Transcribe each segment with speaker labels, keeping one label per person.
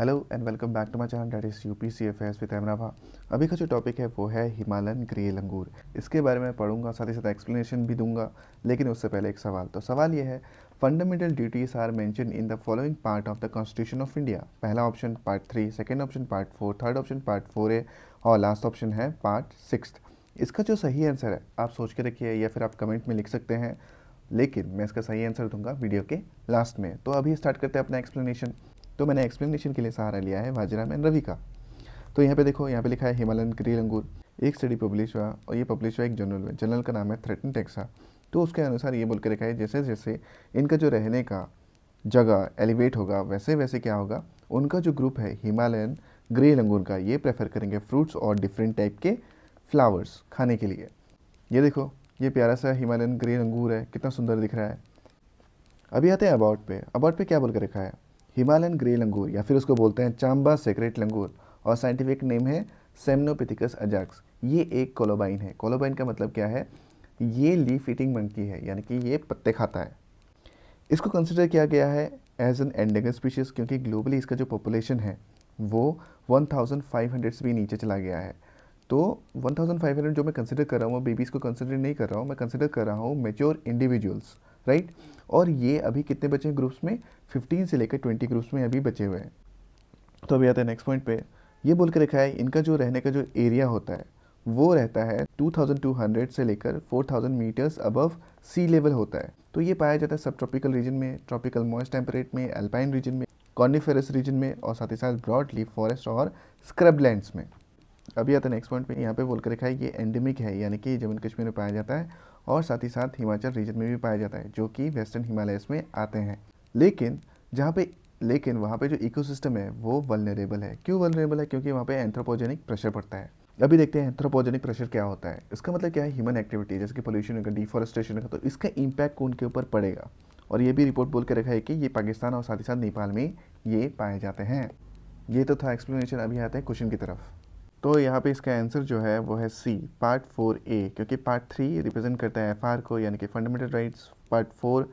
Speaker 1: hello and welcome back to my channel that is U P C F S with एमनाभा अभी का जो topic है वो है हिमालयन ग्रे लंगूर इसके बारे में पढ़ूंगा साथ ही साथ एक्सप्लेनेशन भी दूंगा लेकिन उससे पहले एक सवाल तो सवाल ये है fundamental duties are mentioned in the following part of the constitution of India पहला option part three second option part four third option part four A और लास्ट ऑप्शन है पार्ट सिक्स इसका जो सही आंसर है आप सोच के रखिए या फिर आप कमेंट में लिख सकते हैं लेकिन मैं इसका सही आंसर दूंगा वीडियो के लास्ट में तो अभी स्टार्ट करते हैं अपना एक्सप्लेनेशन तो मैंने एक्सप्लेनेशन के लिए सहारा लिया है वाजीराम एंड रवि का तो यहाँ पे देखो यहाँ पे लिखा है हिमालयन क्रील अंगूर एक स्टडी पब्लिश हुआ और ये पब्लिश हुआ एक जर्नल में जर्नल का नाम है थ्रेटन टेक्सा तो उसके अनुसार ये बोल के रखा है जैसे जैसे इनका जो रहने का जगह एलिवेट होगा वैसे वैसे क्या होगा उनका जो ग्रुप है हिमालयन ग्रे लंगूर का ये प्रेफर करेंगे फ्रूट्स और डिफरेंट टाइप के फ्लावर्स खाने के लिए ये देखो ये प्यारा सा हिमालयन ग्रे लंगूर है कितना सुंदर दिख रहा है अभी आते हैं अबाउट पे अबाउट पे क्या बोल कर रखा है हिमालयन ग्रे लंगूर या फिर उसको बोलते हैं चांबा सेक्रेट लंगूर और साइंटिफिक नेम है सेमनोपिथिकस अजाक्स ये एक कोलोबाइन है कोलोबाइन का मतलब क्या है ये लीफ ईटिंग मंकी है यानी कि ये पत्ते खाता है इसको कंसिडर किया गया है एज एन एंडिंग स्पीशीज़ क्योंकि ग्लोबली इसका जो पॉपुलेशन है वो 1500 से भी नीचे चला गया है तो 1500 जो मैं कंसिडर कर रहा हूँ मैं बेबीज़ को कंसिडर नहीं कर रहा हूँ मैं कंसिडर कर रहा हूँ मेच्योर इंडिविजुअल्स राइट और ये अभी कितने बचे हैं ग्रुप्स में 15 से लेकर 20 ग्रुप्स में अभी बचे हुए हैं तो अभी आते हैं नेक्स्ट पॉइंट पे ये बोल के रखा है इनका जो रहने का जो एरिया होता है वो रहता है 2200 से लेकर 4000 मीटर्स अबव सी लेवल होता है तो ये पाया जाता है सब ट्रॉपिकल रीजन में ट्रॉपिकल मॉइस टेम्परेट में अल्पाइन रीजन में कॉर्निफेरस रीजन में और साथ ही साथ ब्रॉड लीफ फॉरेस्ट और स्क्रब लैंड्स में अभी आता है नेक्स्ट पॉइंट पे यहाँ पे बोल कर रखा है ये एंडेमिक है यानी कि जम्मू कश्मीर में पाया जाता है और साथ ही साथ हिमाचल रीजन में भी पाया जाता है जो कि वेस्टर्न हिमालयस में आते हैं लेकिन जहाँ पे लेकिन वहाँ पे जो इकोसिस्टम है वो वलनरेबल है क्यों वलनरेबल है क्योंकि वहाँ पे एंथ्रोपोजेनिक प्रेशर पड़ता है अभी देखते हैं एंथ्रोपोजेनिक प्रेशर क्या होता है इसका मतलब क्या है ह्यूमन एक्टिविटी जैसे कि पोल्यूशन होगा डिफॉरेस्टेशन होगा तो इसका इम्पैक्ट उनके ऊपर पड़ेगा और ये भी रिपोर्ट बोल के रखा है कि ये पाकिस्तान और साथ ही साथ नेपाल में ये पाए जाते हैं ये तो था एक्सप्लेनेशन अभी आते हैं क्वेश्चन की तरफ तो यहाँ पे इसका आंसर जो है वो है सी पार्ट फोर ए क्योंकि पार्ट थ्री रिप्रेजेंट करता है एफआर को यानी कि फंडामेंटल राइट्स पार्ट फोर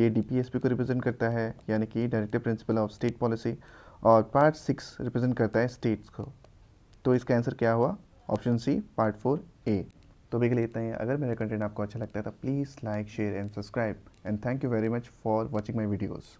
Speaker 1: ये डीपीएसपी को रिप्रेजेंट करता है यानी कि directive principle of state policy और पार्ट सिक्स रिप्रेजेंट करता है स्टेट्स को तो इसका आंसर क्या हुआ option C part four A तो भी लेते हैं अगर मेरा कंटेंट आपको अच्छा लगता है तो please like share and subscribe and thank you very much for watching my videos